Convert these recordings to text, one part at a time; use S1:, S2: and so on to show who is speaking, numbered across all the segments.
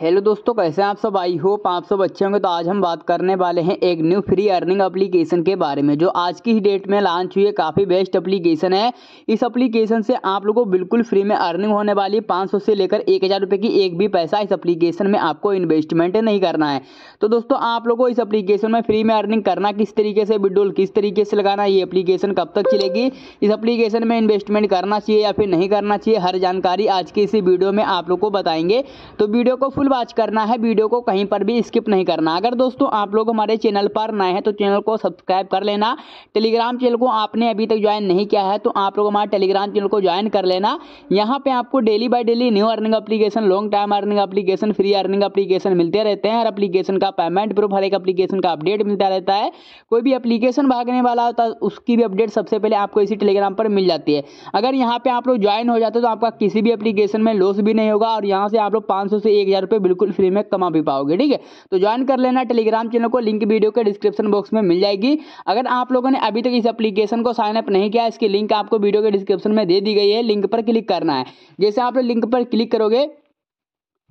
S1: hello दोस्तों कैसे हैं आप सब आई होप आप सब अच्छे होंगे तो आज हम बात करने वाले हैं एक न्यू फ्री अर्निंग एप्लीकेशन के बारे में जो आज की ही डेट में लॉन्च हुई है काफ़ी बेस्ट एप्लीकेशन है इस एप्लीकेशन से आप लोगों को बिल्कुल फ्री में अर्निंग होने वाली पाँच सौ से लेकर एक हज़ार की एक भी पैसा इस अप्लीकेशन में आपको इन्वेस्टमेंट नहीं करना है तो दोस्तों आप लोगों को इस अप्लीकेशन में फ्री में अर्निंग करना किस तरीके से विड्रोल किस तरीके से लगाना ये अप्लीकेशन कब तक चलेगी इस अप्लीकेशन में इन्वेस्टमेंट करना चाहिए या फिर नहीं करना चाहिए हर जानकारी आज की इसी वीडियो में आप लोग को बताएंगे तो वीडियो को फुल वॉच करना है वीडियो को कहीं पर भी स्किप नहीं करना अगर दोस्तों आप लोग हमारे चैनल पर नए हैं तो चैनल को सब्सक्राइब कर लेना टेलीग्राम चैनल को आपने अभी तक ज्वाइन नहीं किया है तो आप लोग हमारे टेलीग्राम चैनल को ज्वाइन कर लेना यहाँ पर आपको daily by daily new earning application long time earning application free earning application मिलते रहते हैं हर अपलीकेशन का पेमेंट प्रूफ हर एक अपलीकेशन का अपडेट मिलता रहता है कोई भी अपलीकेशन भागने वाला होता है उसकी भी अपडेट सबसे पहले आपको इसी टेलीग्राम पर मिल जाती है अगर यहाँ पर आप लोग ज्वाइन हो जाते हो तो आपका किसी भी अपलीकेशन में लॉस भी नहीं होगा और यहाँ से आप लोग पाँच से एक हज़ार रुपये बिल्कुल फ्री में कमा भी पाओगे ठीक है तो ज्वाइन कर लेना टेलीग्राम चैनल को लिंक वीडियो के डिस्क्रिप्शन बॉक्स में मिल जाएगी अगर आप लोगों ने अभी तक इस एप्लीकेशन को साइन अप नहीं किया इसकी लिंक आपको वीडियो के डिस्क्रिप्शन में दे दी गई है लिंक पर क्लिक करना है जैसे आप लोग लिंक पर क्लिक करोगे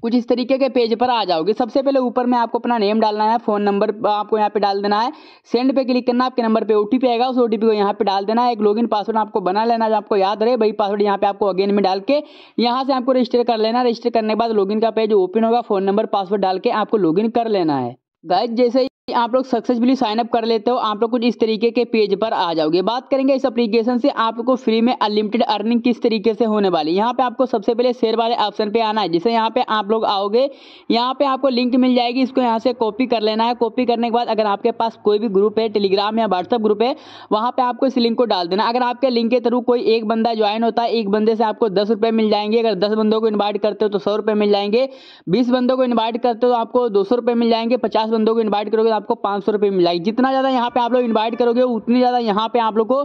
S1: कुछ इस तरीके के पेज पर आ जाओगे सबसे पहले ऊपर में आपको अपना नेम डालना है फ़ोन नंबर आपको यहाँ पे डाल देना है सेंड पे क्लिक करना आपके नंबर पे ओटीपी आएगा उस ओटीपी को यहाँ पे डाल देना है एक लॉगिन पासवर्ड आपको बना लेना आपको याद रहे भाई पासवर्ड यहाँ पे आपको अगेन में डाल के यहाँ से आपको रजिस्टर कर लेना रजिस्टर करने के बाद लॉगिन का पेज ओपन होगा फ़ोन नंबर पासवर्ड डाल के आपको लॉगिन कर लेना है गाइज जैसे आप लोग सक्सेसफुली साइन अप कर लेते हो आप लोग कुछ इस तरीके के पेज पर आ जाओगे बात करेंगे इस एप्लीकेशन से आप लोग को फ्री में अनलिमिटेड अर्निंग किस तरीके से होने वाली यहाँ पे आपको सबसे पहले शेयर वाले ऑप्शन पे आना है जिसे यहाँ पे आप लोग आओगे यहाँ पे आपको लिंक मिल जाएगी इसको यहाँ से कॉपी कर लेना है कॉपी करने के बाद अगर आपके पास कोई भी ग्रुप है टेलीग्राम या व्हाट्सअप ग्रुप है वहाँ पर आपको इस लिंक को डाल देना अगर आपके लिंक के थ्रू कोई एक बंदा ज्वाइन होता है एक बंदे से आपको दस मिल जाएंगे अगर दस बंदों को इन्वाइट करते हो तो सौ मिल जाएंगे बीस बंदों को इन्वाइट करते हो तो आपको दो मिल जाएंगे पचास बंदों को इन्वाइट करोगे तो आपको पाँच सौ रुपये मिला जितना ज़्यादा यहाँ पे आप लोग इन्वाइट करोगे उतनी ज़्यादा यहाँ पे आप लोग को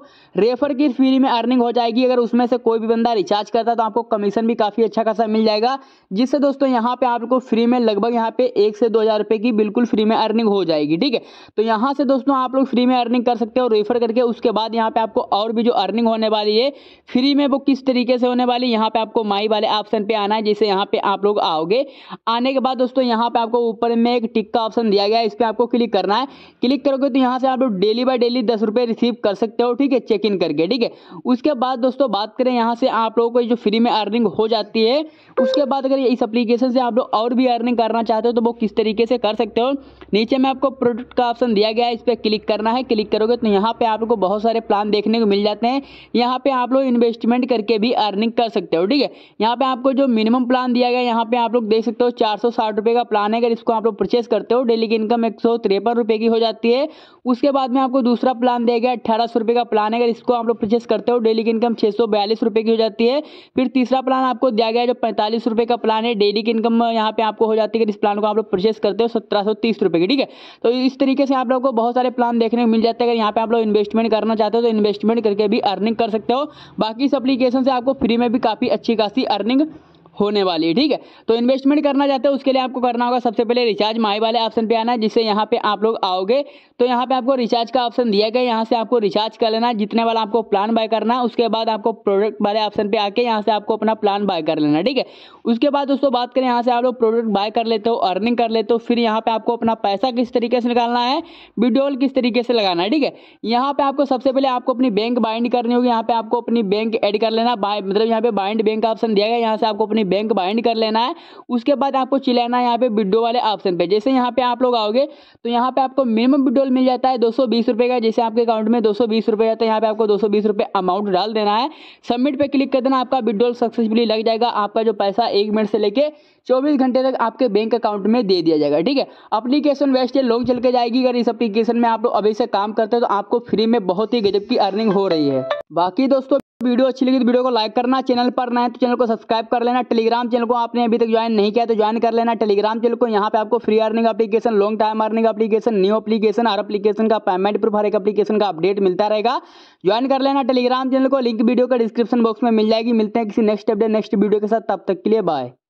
S1: रेफर की फ्री में अर्निंग हो जाएगी अगर उसमें से कोई भी बंदा रिचार्ज करता है तो आपको कमीशन भी काफ़ी अच्छा खासा मिल जाएगा जिससे दोस्तों यहाँ पे को फ्री में लगभग यहाँ पे एक से दो हज़ार की बिल्कुल फ्री में अर्निंग हो जाएगी ठीक है तो यहाँ से दोस्तों आप लोग फ्री में अर्निंग कर सकते हो रेफर करके उसके बाद यहाँ पर आपको और भी जो अर्निंग होने वाली है फ्री में वो किस तरीके से होने वाली यहाँ पर आपको माई वाले ऑप्शन पर आना है जिससे यहाँ पर आप लोग आओगे आने के बाद दोस्तों यहाँ पे आपको ऊपर में एक टिक का ऑप्शन दिया गया है इस पर आपको क्लिक क्लिक करना है क्लिक करोगे तो यहाँ से आप लोग डेली बाय डेली दस रुपये रिसीव कर सकते हो ठीक है चेक इन करके ठीक है उसके बाद दोस्तों बात करें यहाँ से आप लोगों को जो फ्री में अर्निंग हो जाती है उसके बाद अगर इस अप्लीकेशन से आप लोग और भी अर्निंग करना चाहते हो तो वो किस तरीके से कर सकते हो नीचे में आपको प्रोडक्ट का ऑप्शन दिया गया है इस पर क्लिक करना है क्लिक करोगे तो यहाँ पर आप लोग को बहुत सारे प्लान देखने को मिल जाते हैं यहाँ पर आप लोग इन्वेस्टमेंट करके भी अर्निंग कर सकते हो ठीक है यहाँ पर आपको जो मिनिमम प्लान दिया गया यहाँ पर आप लोग देख सकते हो चार सौ साठ रुपये का प्लान है अगर इसको आप लोग परचेस करते हो डेली की इनकम एक सौ तिरपन रुपये की हो जाती है उसके बाद में आपको दूसरा प्लान दिया गया अट्ठारह सौ का प्लान है अगर इसको आप लोग परचेस करते हो डेली की इनकम छः सौ बयालीस रुपये की हो जाती है फिर तीसरा प्लान आपको दिया गया जो पैंतालीस रुपये का प्लान है डेली की इनकम यहाँ पे आपको हो जाती है अगर इस प्लान को आप लोग परचेस करते हो सत्रह सौ तीस की ठीक है तो इस तरीके से आप लोग को बहुत सारे प्लान देखने को मिल जाते हैं अगर यहाँ पे आप लोग इन्वेस्टमेंट करना चाहते हो तो इन्वेस्टमेंट करके भी अर्निंग कर सकते हो बाकी इस एप्लीकेशन से आपको फ्री में भी काफ़ी अच्छी खासी अर्निंग होने वाली है ठीक है तो इन्वेस्टमेंट करना चाहते हो उसके लिए आपको करना होगा सबसे पहले रिचार्ज माई वाले ऑप्शन पे आना है जिससे यहाँ पे आप लोग आओगे तो यहाँ पे आपको रिचार्ज का ऑप्शन दिया गया यहाँ से आपको रिचार्ज कर लेना जितने वाला आपको प्लान बाय करना उसके बाद आपको प्रोडक्ट वाले ऑप्शन पे आके यहाँ से आपको अपना प्लान बाय कर लेना ठीक है उसके बाद दोस्तों बात करें यहाँ से आप लोग प्रोडक्ट बाय कर लेते हो अर्निंग कर लेते हो फिर यहाँ पे आपको अपना पैसा किस तरीके से निकालना है विड्रोल किस तरीके से लगाना है ठीक है यहाँ पे आपको सबसे पहले आपको अपनी बैंक बाइंड करनी होगी यहाँ पे आपको अपनी बैंक एड कर लेना मतलब यहाँ पे बाइंड बैंक का ऑप्शन दिया गया यहाँ से आपको अपनी बैंक बाइंड कर लेना है उसके बाद आपको चिलाना है यहाँ पे विड्रो वाले ऑप्शन पे जैसे यहाँ पे आप लोग आओगे तो यहाँ पे आपको मिनिमम विड्रो पेट्रोल मिल जाता है दो सौ बीस रुपये का जैसे आपके अकाउंट में दो सौ बीस रुपये रहता है यहाँ पे आपको दो सौ बीस रुपये अमाउंट डाल देना है सबमिट पे क्लिक कर देना आपका विड्रॉल सक्सेसफुली लग जाएगा आपका जो पैसा एक मिनट से लेके चौबीस घंटे तक आपके बैंक अकाउंट में दे दिया जाएगा ठीक है अप्लीकेशन वेस्ट है लॉन्ग चल के जाएगी अगर इस अप्लीकेशन में आप लोग अभी से काम करते हैं तो आपको फ्री में बहुत ही गजब की अर्निंग हो रही है बाकी दोस्तों वीडियो अच्छी लगी तो वीडियो को लाइक करना चैनल पर ना तो चैनल को सब्सक्राइब कर लेना टेलीग्राम चैनल को आपने अभी तक ज्वाइन नहीं किया तो ज्वाइन कर लेना टेलीग्राम चैनल को यहाँ पे आपको free earning application long time earning application new application हर अपलीकेशन का पेमेंट प्रूफ हर एक अपलीकेशन का अपडेट मिलता रहेगा ज्वाइन कर लेना टेलीग्राम चैनल को लिंक वीडियो का डिस्क्रिप्शन बॉक्स में मिल जाएगी मिलते हैं किसी नेक्स्ट अपडेट नेक्स्ट वीडियो के साथ तब तक के लिए बाय